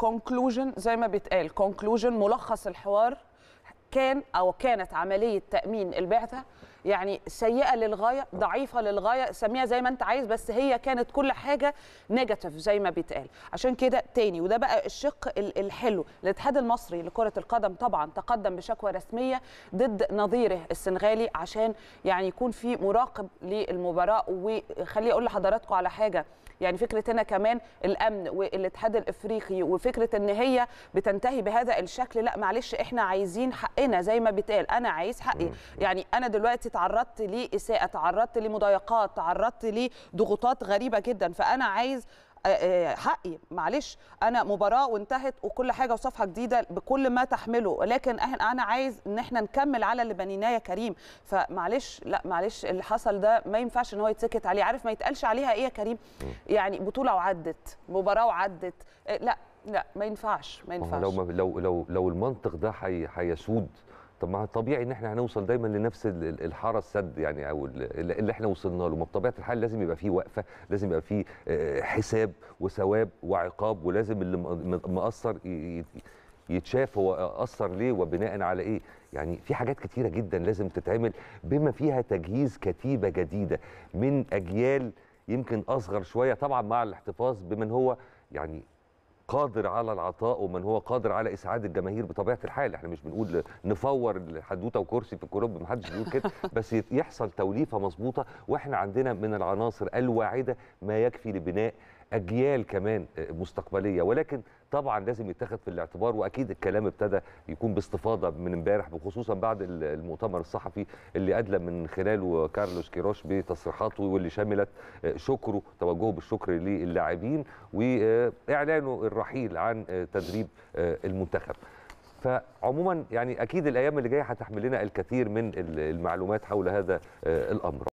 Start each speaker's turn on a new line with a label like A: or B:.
A: كونكلوجن زي ما بيتقال كونكلوجن ملخص الحوار كان او كانت عمليه تامين البعثه يعني سيئه للغايه ضعيفه للغايه سميها زي ما انت عايز بس هي كانت كل حاجه نيجاتيف زي ما بيتقال عشان كده تاني وده بقى الشق الحلو الاتحاد المصري لكره القدم طبعا تقدم بشكوى رسميه ضد نظيره السنغالي عشان يعني يكون في مراقب للمباراه وخليني اقول لحضراتكم على حاجه يعني فكره هنا كمان الامن والاتحاد الافريقي وفكره ان هي بتنتهي بهذا الشكل لا معلش احنا عايزين حقنا زي ما بيتقال انا عايز حقي يعني انا دلوقتي تعرضت لاساءه تعرضت لمضايقات تعرضت لضغوطات غريبه جدا فانا عايز آه، آه، حقي معلش انا مباراه وانتهت وكل حاجه وصفحه جديده بكل ما تحمله لكن انا عايز ان احنا نكمل على اللي بنيناه يا كريم فمعلش لا معلش اللي حصل ده ما ينفعش ان هو يتسكت عليه عارف ما يتقالش عليها ايه يا كريم يعني بطوله وعدت مباراه وعدت آه، لا لا ما ينفعش ما ينفعش لو
B: لو لو لو المنطق ده هيسود حي طب ما طبيعي ان احنا هنوصل دايما لنفس الحاره السد يعني او اللي احنا وصلنا له ما بطبيعه الحال لازم يبقى فيه وقفه لازم يبقى فيه آه، حساب وثواب وعقاب ولازم اللي مقصر يتشاف هو اثر ليه وبناء على ايه يعني في حاجات كتيره جدا لازم تتعمل بما فيها تجهيز كتيبه جديده من اجيال يمكن اصغر شويه طبعا مع الاحتفاظ بمن هو يعني قادر على العطاء ومن هو قادر على اسعاد الجماهير بطبيعه الحال احنا مش بنقول نفور الحدوته وكرسي في الكلوب محدش بيقول كده بس يحصل توليفه مظبوطه واحنا عندنا من العناصر الواعده ما يكفي لبناء اجيال كمان مستقبليه ولكن طبعا لازم يتاخد في الاعتبار واكيد الكلام ابتدى يكون باستفاضه من امبارح بخصوصا بعد المؤتمر الصحفي اللي ادلى من خلاله كارلوس كيروش بتصريحاته واللي شملت آه، شكره توجهه بالشكر للاعبين واعلانه الرحيل عن آه، تدريب آه، المنتخب فعموما يعني اكيد الايام اللي جايه هتحمل لنا الكثير من المعلومات حول هذا الامر